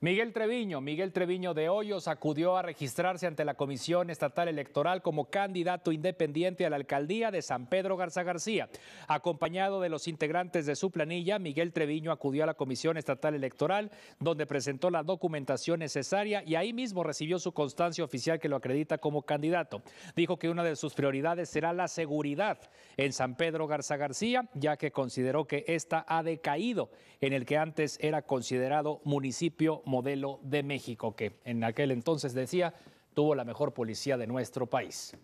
Miguel Treviño, Miguel Treviño de Hoyos acudió a registrarse ante la Comisión Estatal Electoral como candidato independiente a la alcaldía de San Pedro Garza García. Acompañado de los integrantes de su planilla, Miguel Treviño acudió a la Comisión Estatal Electoral donde presentó la documentación necesaria y ahí mismo recibió su constancia oficial que lo acredita como candidato. Dijo que una de sus prioridades será la seguridad en San Pedro Garza García, ya que consideró que esta ha decaído en el que antes era considerado municipio modelo de México, que en aquel entonces decía tuvo la mejor policía de nuestro país.